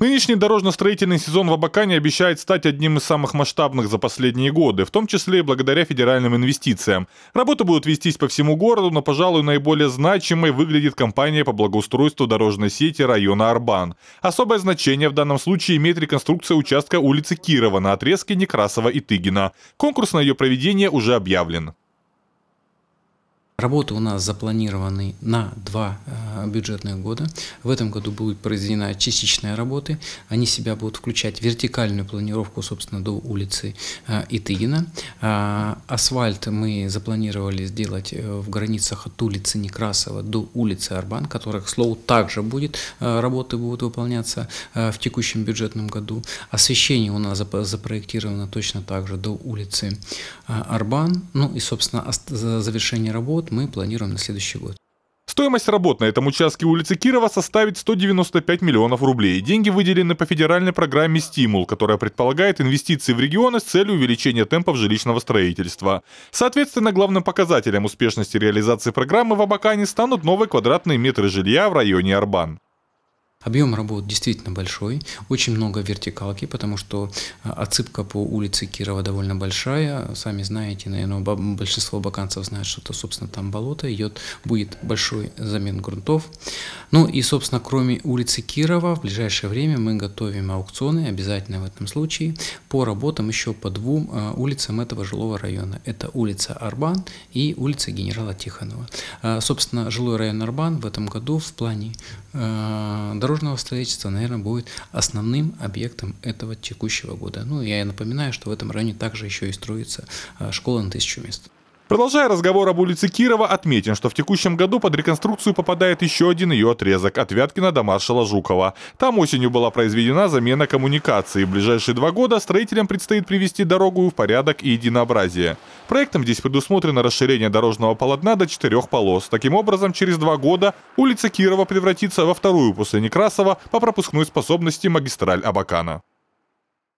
Нынешний дорожно-строительный сезон в Абакане обещает стать одним из самых масштабных за последние годы, в том числе и благодаря федеральным инвестициям. Работы будут вестись по всему городу, но, пожалуй, наиболее значимой выглядит компания по благоустройству дорожной сети района Арбан. Особое значение в данном случае имеет реконструкция участка улицы Кирова на отрезке Некрасова и Тыгина. Конкурс на ее проведение уже объявлен. Работы у нас запланированы на два э, бюджетных года. В этом году будут произведены частичные работы. Они себя будут включать вертикальную планировку, собственно, до улицы э, Итыгина. Э, асфальт мы запланировали сделать в границах от улицы Некрасова до улицы Арбан, которых, слову также будет. Работы будут выполняться в текущем бюджетном году. Освещение у нас запроектировано точно так же до улицы Арбан. Ну и, собственно, завершение работ мы планируем на следующий год. Стоимость работ на этом участке улицы Кирова составит 195 миллионов рублей. Деньги выделены по федеральной программе «Стимул», которая предполагает инвестиции в регионы с целью увеличения темпов жилищного строительства. Соответственно, главным показателем успешности реализации программы в Абакане станут новые квадратные метры жилья в районе Арбан. Объем работ действительно большой, очень много вертикалки, потому что э, отсыпка по улице Кирова довольно большая. Сами знаете, наверное, большинство баканцев знают, что это, собственно, там болото, идет, будет большой замен грунтов. Ну и, собственно, кроме улицы Кирова, в ближайшее время мы готовим аукционы, обязательно в этом случае, по работам еще по двум э, улицам этого жилого района. Это улица Арбан и улица генерала Тихонова. Э, собственно, жилой район Арбан в этом году в плане Э, дорожного строительства, наверное, будет основным объектом этого текущего года. Ну, я напоминаю, что в этом районе также еще и строится э, школа на тысячу мест. Продолжая разговор об улице Кирова, отметим, что в текущем году под реконструкцию попадает еще один ее отрезок от Вяткина до маршала Жукова. Там осенью была произведена замена коммуникации. В ближайшие два года строителям предстоит привести дорогу в порядок и единообразие. Проектом здесь предусмотрено расширение дорожного полотна до четырех полос. Таким образом, через два года улица Кирова превратится во вторую после Некрасова по пропускной способности магистраль Абакана.